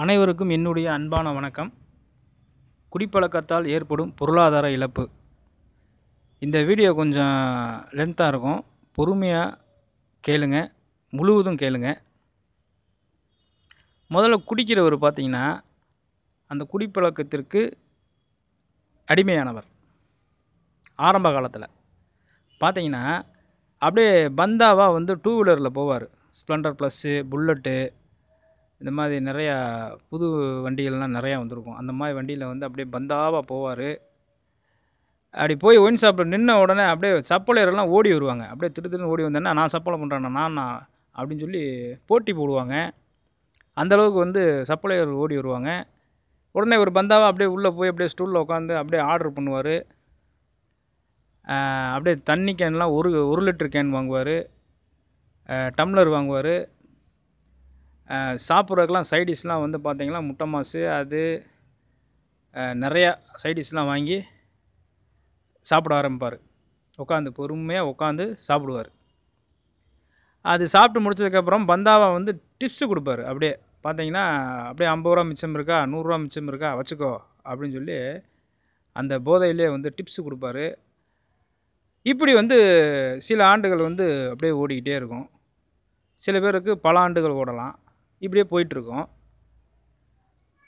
அனைவருக்கும் என்னுடைய அன்பான வணக்கம் குடிப்பழக்கத்தால் ஏற்படும் பொருளாதார இழப்பு இந்த வீடியோ கொஞ்சம் லென்த்தாக இருக்கும் பொறுமையாக கேளுங்க முழுவதும் கேளுங்க முதல்ல குடிக்கிறவர் பார்த்திங்கன்னா அந்த குடிப்பழக்கத்திற்கு அடிமையானவர் ஆரம்ப காலத்தில் பார்த்திங்கன்னா அப்படியே பந்தாவாக வந்து டூ வீலரில் போவார் ஸ்ப்ளெண்டர் ப்ளஸ்ஸு புல்லட்டு இந்த மாதிரி நிறையா புது வண்டிகள்லாம் நிறையா வந்திருக்கும் அந்த மாதிரி வண்டியில் வந்து அப்படியே பந்தாவாக போவார் அப்படி போய் ஒயின் ஷாப்பில் நின்ன உடனே அப்படியே சப்பளையரெல்லாம் ஓடி வருவாங்க அப்படியே திரு திருன்னு ஓடி வந்தேன்னா நான் சப்பளை பண்ணுறேன்னா நான் அப்படின்னு சொல்லி போட்டி போடுவாங்க அந்தளவுக்கு வந்து சப்ளையர் ஓடி வருவாங்க உடனே ஒரு பந்தாவாக அப்படியே உள்ளே போய் அப்படியே ஸ்டூலில் உட்காந்து அப்படியே ஆர்டர் பண்ணுவார் அப்படியே தண்ணி கேன்லாம் ஒரு ஒரு லிட்டர் கேன் வாங்குவார் டம்ளர் வாங்குவார் சாப்பிட்றதுக்கெலாம் சைடிஷ்லாம் வந்து பார்த்திங்கன்னா முட்டை மாசு அது நிறையா சைடிஷ்லாம் வாங்கி சாப்பிட ஆரம்பிப்பார் உட்காந்து பொறுமையாக உட்காந்து சாப்பிடுவார் அது சாப்பிட்டு முடிச்சதுக்கப்புறம் பந்தாவை வந்து டிப்ஸு கொடுப்பார் அப்படியே பார்த்தீங்கன்னா அப்படியே ஐம்பது ரூபா மிச்சம் இருக்கா நூறுரூவா மிச்சம் இருக்கா வச்சுக்கோ அப்படின்னு சொல்லி அந்த போதையிலே வந்து டிப்ஸு கொடுப்பாரு இப்படி வந்து சில ஆண்டுகள் வந்து அப்படியே ஓடிக்கிட்டே இருக்கும் சில பேருக்கு பல ஆண்டுகள் ஓடலாம் இப்படியே போயிட்டுருக்கோம்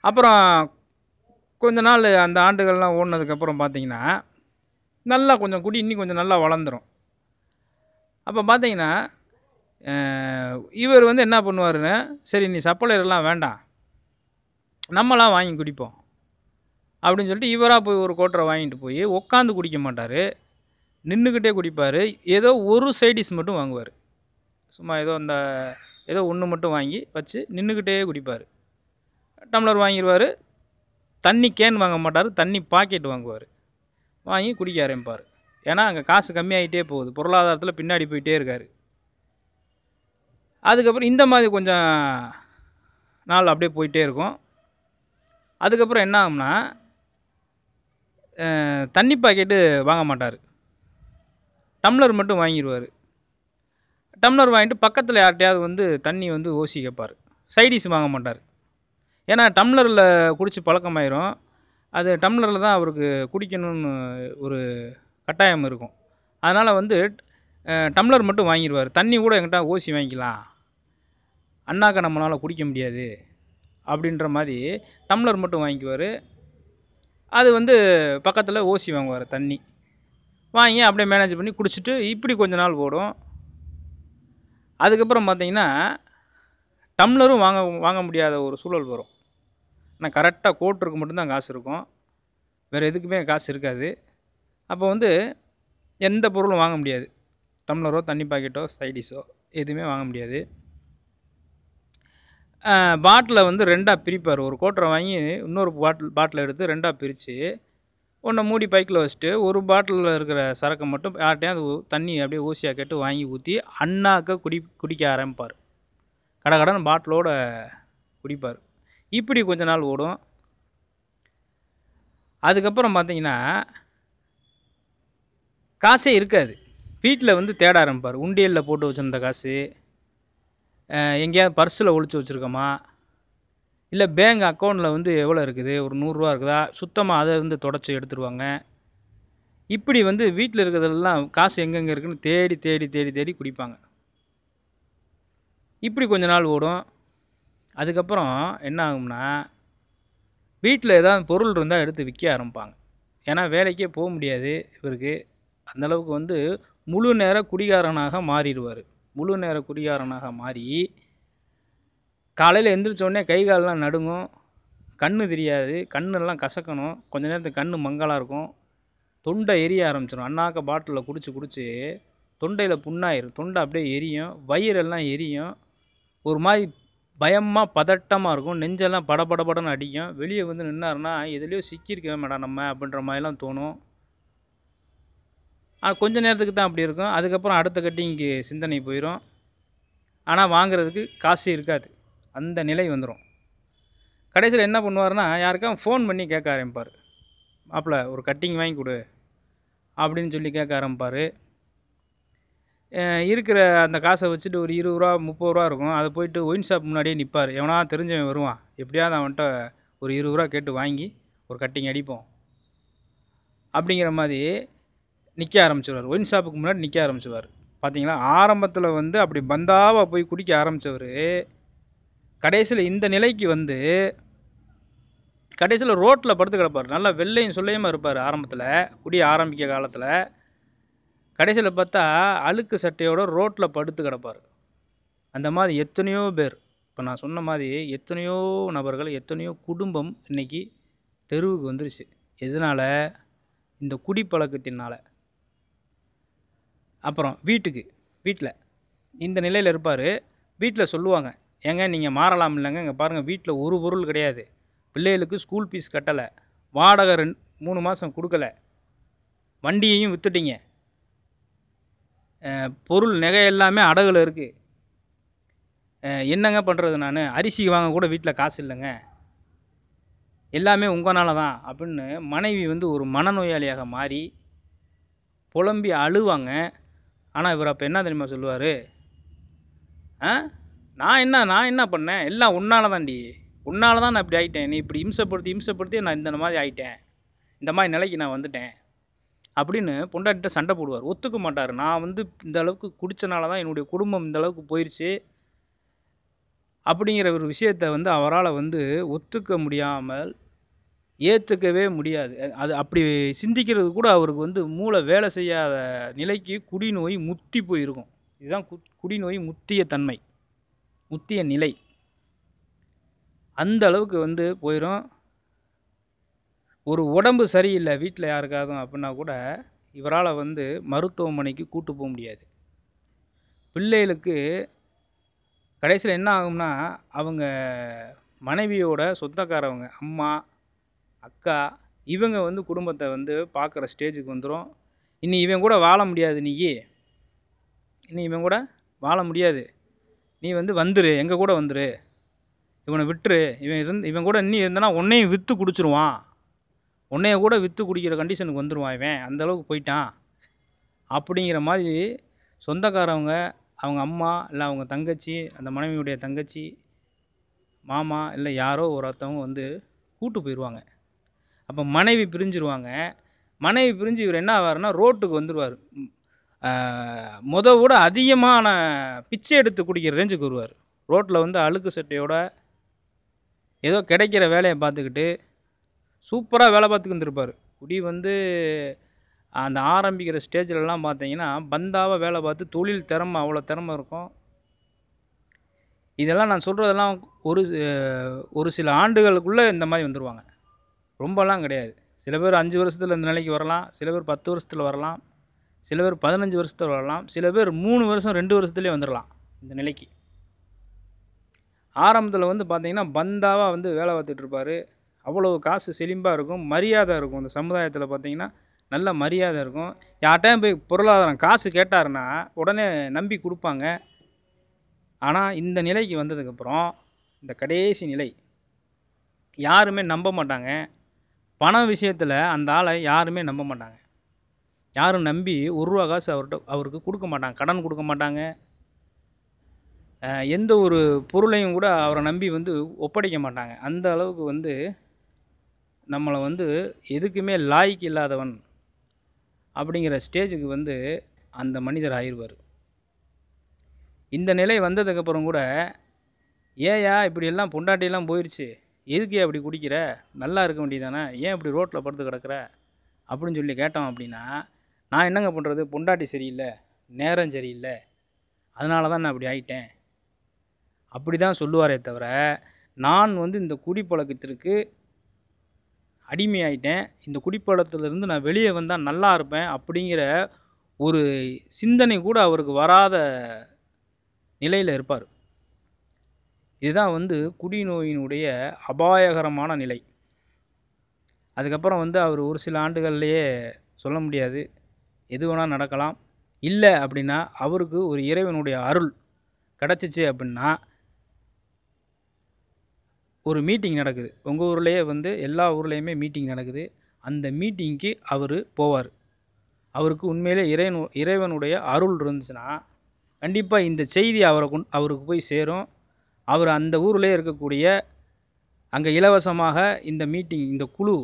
அப்புறம் கொஞ்ச நாள் அந்த ஆண்டுகள்லாம் ஓடினதுக்கப்புறம் பார்த்திங்கன்னா நல்லா கொஞ்சம் குடி இன்னி கொஞ்சம் நல்லா வளர்ந்துடும் அப்போ பார்த்தீங்கன்னா இவர் வந்து என்ன பண்ணுவாருன்னு சரி நீ சப்ளையர்லாம் வேண்டாம் நம்மளாம் வாங்கி குடிப்போம் அப்படின்னு சொல்லிட்டு இவராக போய் ஒரு கோட்டரை வாங்கிட்டு போய் உட்காந்து குடிக்க மாட்டார் நின்றுக்கிட்டே குடிப்பார் ஏதோ ஒரு சைடிஸ் மட்டும் வாங்குவார் சும்மா ஏதோ அந்த ஏதோ ஒன்று மட்டும் வாங்கி வச்சு நின்றுக்கிட்டே குடிப்பார் டம்ளர் வாங்கிடுவார் தண்ணி கேன் வாங்க மாட்டார் தண்ணி பாக்கெட் வாங்குவார் வாங்கி குடிக்க ஆரம்பிப்பார் ஏன்னா அங்கே காசு கம்மியாகிட்டே போகுது பொருளாதாரத்தில் பின்னாடி போயிட்டே இருக்கார் அதுக்கப்புறம் இந்த மாதிரி கொஞ்சம் நாள் அப்படியே போயிட்டே இருக்கும் அதுக்கப்புறம் என்ன ஆகும்னா தண்ணி பாக்கெட்டு வாங்க மாட்டார் டம்ளர் மட்டும் வாங்கிடுவார் டம்ளர் வாங்கிட்டு பக்கத்தில் யார்கிட்டையாவது வந்து தண்ணி வந்து ஓசி கேட்பார் சைடிஸ் வாங்க மாட்டார் ஏன்னா டம்ளரில் குடித்து பழக்கமாயிரும் அது டம்ளரில் தான் அவருக்கு குடிக்கணும்னு ஒரு கட்டாயம் இருக்கும் அதனால் வந்து டம்ளர் மட்டும் வாங்கிடுவார் தண்ணி கூட எங்கிட்ட ஓசி வாங்கிக்கலாம் அண்ணாக்க நம்மளால் குடிக்க முடியாது அப்படின்ற மாதிரி டம்ளர் மட்டும் வாங்கிக்குவார் அது வந்து பக்கத்தில் ஓசி வாங்குவார் தண்ணி வாங்கி அப்படியே மேனேஜ் பண்ணி குடிச்சிட்டு இப்படி கொஞ்ச நாள் போடும் அதுக்கப்புறம் பார்த்தீங்கன்னா டம்ளரும் வாங்க வாங்க முடியாத ஒரு சூழல் வரும் ஆனால் கரெக்டாக கோட்டுருக்கு மட்டும்தான் காசு இருக்கும் வேறு எதுக்குமே காசு இருக்காது அப்போ வந்து எந்த பொருளும் வாங்க முடியாது டம்ளரோ தண்ணி பாக்கெட்டோ சைடிஷோ எதுவுமே வாங்க முடியாது பாட்டிலை வந்து ரெண்டாக பிரிப்பார் ஒரு கோட்டரை வாங்கி இன்னொரு பாட்டில் பாட்டில் எடுத்து ரெண்டாக பிரித்து ஒன்றை மூடி பைக்கில் வச்சுட்டு ஒரு பாட்டிலில் இருக்கிற சரக்கை மட்டும் யார்ட்டையும் அது தண்ணி அப்படியே ஊசியாக கேட்டு வாங்கி ஊற்றி அண்ணாக்க குடி குடிக்க ஆரம்பிப்பார் கடை கடன் பாட்டிலோட குடிப்பார் இப்படி கொஞ்ச நாள் ஓடும் அதுக்கப்புறம் பார்த்தீங்கன்னா காசே இருக்காது வீட்டில் வந்து தேட ஆரம்பிப்பார் உண்டியலில் போட்டு வச்சுருந்த காசு எங்கேயாவது பர்ஸில் ஒழிச்சு வச்சுருக்கோமா இல்லை பேங்க் அக்கௌண்ட்டில் வந்து எவ்வளோ இருக்குது ஒரு நூறுரூவா இருக்குதா சுத்தமாக அதை இருந்து தொடச்சி எடுத்துருவாங்க இப்படி வந்து வீட்டில் இருக்கிறதெல்லாம் காசு எங்கெங்கே இருக்குன்னு தேடி தேடி தேடி தேடி குடிப்பாங்க இப்படி கொஞ்ச நாள் ஓடும் அதுக்கப்புறம் என்ன ஆகும்னா வீட்டில் ஏதாவது பொருள் இருந்தால் எடுத்து விற்க ஆரம்பிப்பாங்க ஏன்னா வேலைக்கே போக முடியாது இவருக்கு அந்தளவுக்கு வந்து முழு நேர குடிகாரனாக மாறிடுவார் முழு நேர குடிகாரனாக மாறி காலையில் எழுந்திரிச்சோடனே கை கால்லாம் நடுங்கும் கண் தெரியாது கண்ணெல்லாம் கசக்கணும் கொஞ்ச நேரத்துக்கு கண் மங்கலாக இருக்கும் தொண்டை எரிய ஆரம்பிச்சிடும் அண்ணாக்க பாட்டிலில் குடிச்சு குடிச்சு தொண்டையில் புண்ணாயிரும் தொண்டை அப்படியே எரியும் வயிறெல்லாம் எரியும் ஒரு மாதிரி பயமாக பதட்டமாக இருக்கும் நெஞ்செல்லாம் படபடபடன்னு அடிக்கும் வெளியே வந்து நின்னார்னா எதுலேயோ சிக்கியிருக்கவே மேடம் நம்ம அப்படின்ற மாதிரிலாம் தோணும் கொஞ்சம் நேரத்துக்கு தான் அப்படி இருக்கும் அதுக்கப்புறம் அடுத்த கட்டி இங்கே சிந்தனை போயிடும் ஆனால் வாங்கிறதுக்கு காசு இருக்காது அந்த நிலை வந்துடும் கடைசியில் என்ன பண்ணுவார்னா யாருக்கும் ஃபோன் பண்ணி கேட்க ஆரம்பிப்பார் மாப்பிள்ள ஒரு கட்டிங் வாங்கி கொடு அப்படின்னு சொல்லி கேட்க ஆரம்பிப்பார் இருக்கிற அந்த காசை வச்சுட்டு ஒரு இருபது ரூபா முப்பது ரூபா இருக்கும் அதை போயிட்டு ஒயின் ஷாப் முன்னாடியே நிற்பார் எவனா தெரிஞ்சவன் வருவான் எப்படியாவது அவன்கிட்ட ஒரு இருபது ரூபா கேட்டு வாங்கி ஒரு கட்டிங் அடிப்போம் அப்படிங்கிற மாதிரி நிற்க ஆரம்பிச்சிடுவார் ஒயின் ஷாப்புக்கு முன்னாடி நிற்க ஆரம்பிச்சுவார் பார்த்தீங்களா ஆரம்பத்தில் வந்து அப்படி பந்தாவாக போய் குடிக்க ஆரம்பித்தவர் கடைசியில் இந்த நிலைக்கு வந்து கடைசியில் ரோட்டில் படுத்து கிடப்பார் நல்லா வெள்ளையும் சொல்லையுமா இருப்பார் ஆரம்பத்தில் குடிய ஆரம்பிக்க காலத்தில் கடைசியில் பார்த்தா அழுக்கு சட்டையோடு ரோட்டில் படுத்து கிடப்பார் அந்த மாதிரி எத்தனையோ பேர் இப்போ நான் சொன்ன மாதிரி எத்தனையோ நபர்கள் எத்தனையோ குடும்பம் இன்றைக்கி தெருவுக்கு வந்துருச்சு எதனால் இந்த குடிப்பழக்கத்தினால் அப்புறம் வீட்டுக்கு வீட்டில் இந்த நிலையில் இருப்பார் வீட்டில் சொல்லுவாங்க ஏங்க நீங்கள் மாறலாம் இல்லைங்க இங்கே பாருங்கள் வீட்டில் ஒரு பொருள் கிடையாது பிள்ளைகளுக்கு ஸ்கூல் ஃபீஸ் கட்டலை வாடகை ரெண்டு மூணு மாதம் கொடுக்கல வண்டியையும் விற்றுட்டிங்க பொருள் நகை எல்லாமே அடகுல இருக்குது என்னங்க பண்ணுறது நான் அரிசி வாங்க கூட வீட்டில் காசு இல்லைங்க எல்லாமே உங்களால தான் அப்படின்னு மனைவி வந்து ஒரு மனநோயாளியாக மாறி புலம்பி அழுவாங்க ஆனால் இவர் அப்போ என்ன தெரியுமா சொல்லுவார் ஆ நான் என்ன நான் என்ன பண்ணேன் எல்லாம் உன்னால தான்டி உன்னால தான் நான் இப்படி ஆகிட்டேன் நீ இப்படி இம்சப்படுத்தி இம்சப்படுத்தி நான் இந்த மாதிரி ஆகிட்டேன் இந்த மாதிரி நிலைக்கு நான் வந்துட்டேன் அப்படின்னு பொண்டாட்டிகிட்ட சண்டை போடுவார் ஒத்துக்க மாட்டார் நான் வந்து இந்த அளவுக்கு குடித்தனால தான் என்னுடைய குடும்பம் இந்த அளவுக்கு போயிடுச்சு அப்படிங்கிற ஒரு விஷயத்தை வந்து அவரால் வந்து ஒத்துக்க முடியாமல் ஏற்றுக்கவே முடியாது அது அப்படி சிந்திக்கிறது கூட அவருக்கு வந்து மூளை வேலை செய்யாத நிலைக்கு குடிநோய் முத்தி போயிருக்கும் இதுதான் குடிநோய் முத்திய தன்மை முத்திய நிலை அந்த அளவுக்கு வந்து போயிடும் ஒரு உடம்பு சரியில்லை வீட்டில் யாருக்காதும் அப்படின்னா கூட இவரால் வந்து மருத்துவமனைக்கு கூட்டு போக முடியாது பிள்ளைகளுக்கு கடைசியில் என்ன ஆகும்னா அவங்க மனைவியோட சொந்தக்காரவங்க அம்மா அக்கா இவங்க வந்து குடும்பத்தை வந்து பார்க்குற ஸ்டேஜுக்கு வந்துடும் இனி இவன் கூட வாழ முடியாது நீ இனி இவன் கூட வாழ முடியாது நீ வந்து வந்துரு எங்கள் கூட வந்துரு இவனை விட்டுரு இவன் இருந் இவன் கூட இன்னும் இருந்தனா உன்னையும் விற்று குடிச்சிருவான் உன்னைய கூட விற்று குடிக்கிற கண்டிஷனுக்கு வந்துடுவான் இவன் அந்தளவுக்கு போயிட்டான் அப்படிங்கிற மாதிரி சொந்தக்காரவங்க அவங்க அம்மா இல்லை அவங்க தங்கச்சி அந்த மனைவியுடைய தங்கச்சி மாமா இல்லை யாரோ ஒருத்தவங்க வந்து கூட்டு போயிடுவாங்க அப்போ மனைவி பிரிஞ்சிருவாங்க மனைவி பிரிஞ்சு இவர் என்ன ஆவார்னா ரோட்டுக்கு வந்துடுவார் மொதல் விட அதிகமான பிச்சை எடுத்து குடிக்கிற ரேஞ்சுக்கு வருவார் ரோட்டில் வந்து அழுக்கு சட்டையோட ஏதோ கிடைக்கிற வேலையை பார்த்துக்கிட்டு சூப்பராக வேலை பார்த்துக்கிருந்துருப்பார் குடி வந்து அந்த ஆரம்பிக்கிற ஸ்டேஜ்லலாம் பார்த்தீங்கன்னா பந்தாவாக வேலை பார்த்து தொழில் திறமை அவ்வளோ திறமை இருக்கும் இதெல்லாம் நான் சொல்கிறதெல்லாம் ஒரு ஒரு சில ஆண்டுகளுக்குள்ளே இந்த மாதிரி வந்துடுவாங்க ரொம்பலாம் கிடையாது சில பேர் அஞ்சு வருஷத்தில் இந்த நிலைக்கு வரலாம் சில பேர் பத்து வருஷத்தில் வரலாம் சில பேர் பதினஞ்சு வருஷத்தில் வரலாம் சில பேர் மூணு வருஷம் ரெண்டு வருஷத்துலேயே வந்துடலாம் இந்த நிலைக்கு ஆரம்பத்தில் வந்து பார்த்திங்கன்னா பந்தாவாக வந்து வேலை பார்த்துட்ருப்பார் அவ்வளோ காசு செழிம்பாக இருக்கும் மரியாதை இருக்கும் அந்த சமுதாயத்தில் பார்த்திங்கன்னா நல்ல மரியாதை இருக்கும் யார்கிட்டையும் போய் பொருளாதாரம் காசு கேட்டாருன்னா உடனே நம்பி கொடுப்பாங்க ஆனால் இந்த நிலைக்கு வந்ததுக்கப்புறம் இந்த கடைசி நிலை யாருமே நம்ப மாட்டாங்க பண விஷயத்தில் அந்த ஆளை யாருமே நம்ப மாட்டாங்க யாரும் நம்பி ஒரு ரூபா காசு அவர்கிட்ட அவருக்கு கொடுக்க மாட்டாங்க கடன் கொடுக்க மாட்டாங்க எந்த ஒரு பொருளையும் கூட அவரை நம்பி வந்து ஒப்படைக்க மாட்டாங்க அந்த அளவுக்கு வந்து நம்மளை வந்து எதுக்குமே லாய்க் இல்லாதவன் அப்படிங்கிற ஸ்டேஜுக்கு வந்து அந்த மனிதர் ஆயிடுவார் இந்த நிலை வந்ததுக்கப்புறம் கூட ஏயா இப்படியெல்லாம் பொண்டாட்டியெல்லாம் போயிடுச்சு எதுக்கு அப்படி குடிக்கிற நல்லா இருக்க வேண்டியதானே ஏன் இப்படி ரோட்டில் படுத்து கிடக்கிற அப்படின்னு சொல்லி கேட்டோம் அப்படின்னா நான் என்னங்க பண்ணுறது பொண்டாட்டி சரியில்லை நேரம் சரியில்லை அதனால தான் நான் அப்படி ஆயிட்டேன் அப்படி தான் சொல்லுவாரே தவிர நான் வந்து இந்த குடிப்பழக்கத்திற்கு அடிமையாயிட்டேன் இந்த குடிப்பழத்துலேருந்து நான் வெளியே வந்தால் நல்லா இருப்பேன் அப்படிங்கிற ஒரு சிந்தனை கூட அவருக்கு வராத நிலையில் இருப்பார் இதுதான் வந்து குடிநோயினுடைய அபாயகரமான நிலை அதுக்கப்புறம் வந்து அவர் ஒரு சில ஆண்டுகள்லேயே சொல்ல முடியாது எது வேணால் நடக்கலாம் இல்லை அப்படின்னா அவருக்கு ஒரு இறைவனுடைய அருள் கிடச்சிச்சு அப்படின்னா ஒரு மீட்டிங் நடக்குது உங்கள் ஊர்லேயே வந்து எல்லா ஊர்லேயுமே மீட்டிங் நடக்குது அந்த மீட்டிங்க்கு அவர் போவார் அவருக்கு உண்மையிலே இறைவன் இறைவனுடைய அருள் இருந்துச்சுன்னா கண்டிப்பாக இந்த செய்தி அவரை கொண் அவருக்கு போய் சேரும் அவர் அந்த ஊரில் இருக்கக்கூடிய அங்கே இலவசமாக இந்த மீட்டிங் இந்த குழு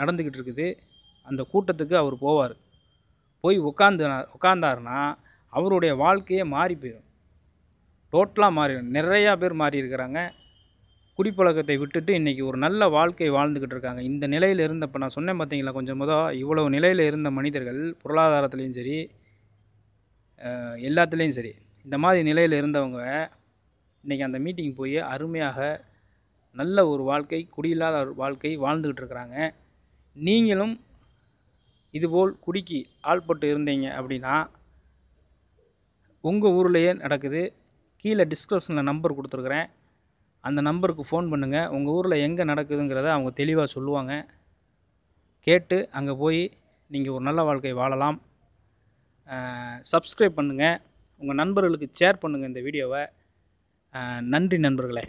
நடந்துக்கிட்டு இருக்குது அந்த கூட்டத்துக்கு அவர் போவார் போய் உட்காந்து உட்காந்தாருன்னா அவருடைய வாழ்க்கையே மாறி போயிடும் டோட்டலாக மாறிடும் நிறையா பேர் மாறி இருக்கிறாங்க குடிப்பழக்கத்தை விட்டுட்டு இன்றைக்கி ஒரு நல்ல வாழ்க்கை வாழ்ந்துக்கிட்டு இருக்காங்க இந்த நிலையில் இருந்தப்போ நான் சொன்னேன் பார்த்தீங்களா கொஞ்சம் முத இவ்வளோ நிலையில் இருந்த மனிதர்கள் பொருளாதாரத்துலேயும் சரி எல்லாத்துலேயும் சரி இந்த மாதிரி நிலையில் இருந்தவங்க இன்றைக்கி அந்த மீட்டிங் போய் அருமையாக நல்ல ஒரு வாழ்க்கை குடியில்லாத ஒரு வாழ்க்கை வாழ்ந்துக்கிட்டு இருக்கிறாங்க நீங்களும் இதுபோல் குடிக்கு ஆள்பட்டு இருந்தீங்க அப்படின்னா உங்கள் ஊர்லேயே நடக்குது கீழே டிஸ்கிரிப்ஷனில் நம்பர் கொடுத்துருக்குறேன் அந்த நம்பருக்கு ஃபோன் பண்ணுங்கள் உங்கள் ஊரில் எங்கே நடக்குதுங்கிறத அவங்க தெளிவாக சொல்லுவாங்க கேட்டு அங்கே போய் நீங்கள் ஒரு நல்ல வாழ்க்கை வாழலாம் சப்ஸ்கிரைப் பண்ணுங்கள் உங்கள் நண்பர்களுக்கு ஷேர் பண்ணுங்கள் இந்த வீடியோவை நன்றி நண்பர்களே